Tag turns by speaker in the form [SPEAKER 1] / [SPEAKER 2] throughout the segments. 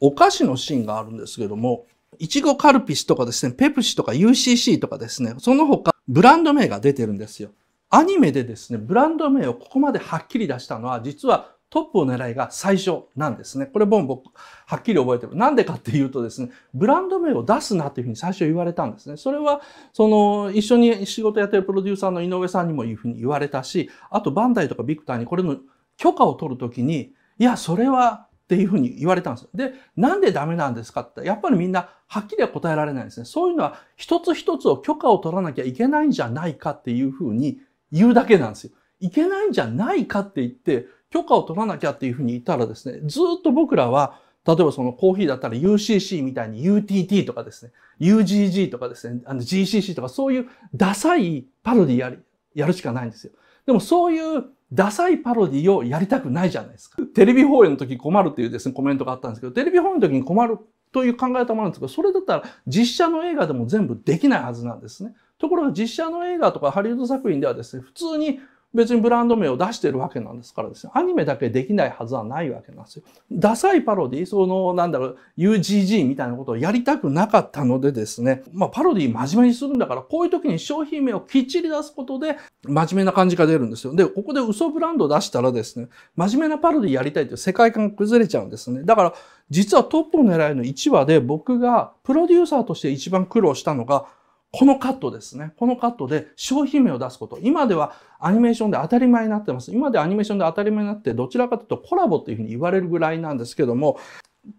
[SPEAKER 1] お菓子のシーンがあるんですけども、いちごカルピスとかですね、ペプシとか UCC とかですね、その他ブランド名が出てるんですよ。アニメでですね、ブランド名をここまではっきり出したのは、実はトップを狙いが最初なんですね。これボボ僕、はっきり覚えてる。なんでかっていうとですね、ブランド名を出すなっていうふうに最初言われたんですね。それは、その、一緒に仕事やってるプロデューサーの井上さんにもいうふうに言われたし、あとバンダイとかビクターにこれの許可を取るときに、いや、それはっていうふうに言われたんですよ。で、なんでダメなんですかって、やっぱりみんなはっきりは答えられないですね。そういうのは一つ一つを許可を取らなきゃいけないんじゃないかっていうふうに言うだけなんですよ。いけないんじゃないかって言って、許可を取らなきゃっていうふうに言ったらですね、ずっと僕らは、例えばそのコーヒーだったら UCC みたいに UTT とかですね、UGG とかですね、あの GCC とかそういうダサいパロディやるしかないんですよ。でもそういうダサいパロディをやりたくないじゃないですか。テレビ放映の時困るというですね、コメントがあったんですけど、テレビ放映の時に困るという考え方もあるんですけど、それだったら実写の映画でも全部できないはずなんですね。ところが実写の映画とかハリウッド作品ではですね、普通に別にブランド名を出してるわけなんですからですね、アニメだけできないはずはないわけなんですよ。ダサいパロディ、その、なんだろう、UGG みたいなことをやりたくなかったのでですね、まあ、パロディ真面目にするんだから、こういう時に商品名をきっちり出すことで、真面目な感じが出るんですよ。で、ここで嘘ブランド出したらですね、真面目なパロディやりたいという世界観が崩れちゃうんですね。だから、実はトップを狙いの1話で僕がプロデューサーとして一番苦労したのが、このカットですね。このカットで商品名を出すこと。今ではアニメーションで当たり前になってます。今でアニメーションで当たり前になって、どちらかというとコラボっていうふうに言われるぐらいなんですけども、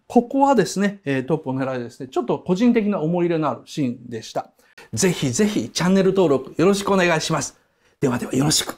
[SPEAKER 1] ここはですね、トップを狙いですね、ちょっと個人的な思い入れのあるシーンでした。ぜひぜひチャンネル登録よろしくお願いします。ではではよろしく。